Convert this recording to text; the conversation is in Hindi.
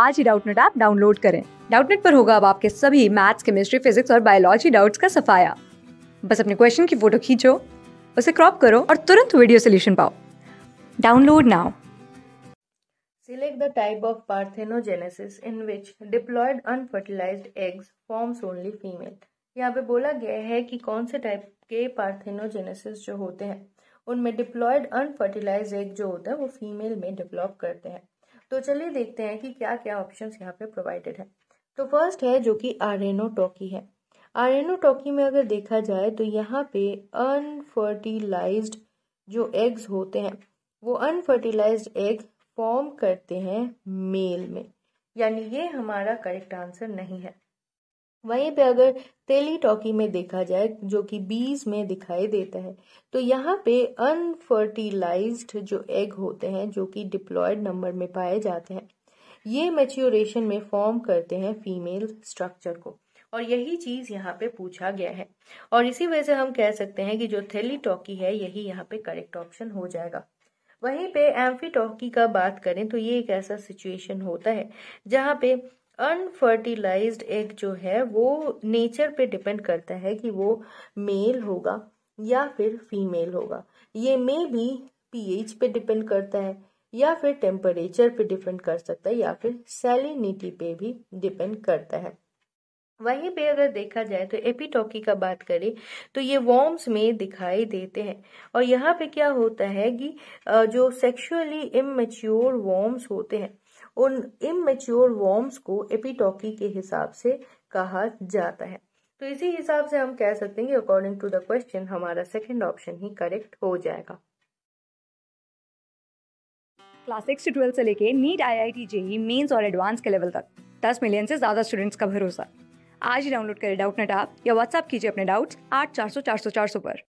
आज ही डाउटनेट ऐप डाउनलोड करें डाउटनेट पर होगा अब आपके सभी मैथ्स केमिस्ट्री फिजिक्स और बायोलॉजी डाउट्स का सफाया बस अपने क्वेश्चन की फोटो खींचो उसे क्रॉप करो और तुरंत वीडियो सोल्यूशन पाओ download now Select the type of parthenogenesis in which diploid unfertilized eggs forms only female. यहाँ पे बोला गया है कि कौन से टाइप के पार्थेनोजेनेसिस जो होते हैं उनमें डिप्लॉयड अनफर्टिलाइज एग जो होता है वो फीमेल में डेवलप करते हैं तो चलिए देखते हैं कि क्या क्या ऑप्शंस यहाँ पे प्रोवाइडेड है तो फर्स्ट है जो कि आरेनो टॉकी है आरेनो टॉकी में अगर देखा जाए तो यहाँ पे अनफर्टिलाइज जो एग्स होते हैं वो अनफर्टिलाइज एग फॉर्म करते हैं मेल में यानी ये हमारा करेक्ट आंसर नहीं है वहीं पे अगर तेली टॉकी में देखा जाए जो कि बीज में दिखाई देता है तो यहाँ पे अनफर्टिलाइज्ड जो एग होते हैं जो कि डिप्लॉयड नंबर में पाए जाते हैं ये मेच्योरेशन में फॉर्म करते हैं फीमेल स्ट्रक्चर को और यही चीज यहाँ पे पूछा गया है और इसी वजह से हम कह सकते हैं कि जो थैली टॉकी है यही यहाँ पे करेक्ट ऑप्शन हो जाएगा वहीं पे एम्फीटॉकी का बात करें तो ये एक ऐसा सिचुएशन होता है जहाँ पे अनफर्टिलाइज्ड एग जो है वो नेचर पे डिपेंड करता है कि वो मेल होगा या फिर फीमेल होगा ये मे भी पीएच पे डिपेंड करता है या फिर टेम्परेचर पे डिपेंड कर सकता है या फिर सेलिनिटी पे भी डिपेंड करता है वहीं पे अगर देखा जाए तो एपिटॉकी का बात करें तो ये वॉर्म्स में दिखाई देते हैं और यहाँ पे क्या होता है कि जो सेक्सुअली इमेच्योर वॉर्म्स होते हैं उन इमेच्योर वॉर्म्स को एपिटॉकी के हिसाब से कहा जाता है तो इसी हिसाब से हम कह सकते हैं कि अकॉर्डिंग टू द क्वेश्चन हमारा सेकेंड ऑप्शन ही करेक्ट हो जाएगा क्लास सिक्स से ट्वेल्थ से लेके NEET I I T JEE Mains और एडवांस के लेवल तक दस मिलियन से ज़्यादा स्टूडेंट्स का भरोसा आज ही डाउनलोड करें डाउट नेट आप या व्हाट्सअप कीजिए अपने डाउट्स आठ चार सौ चार सौ चार सौ पर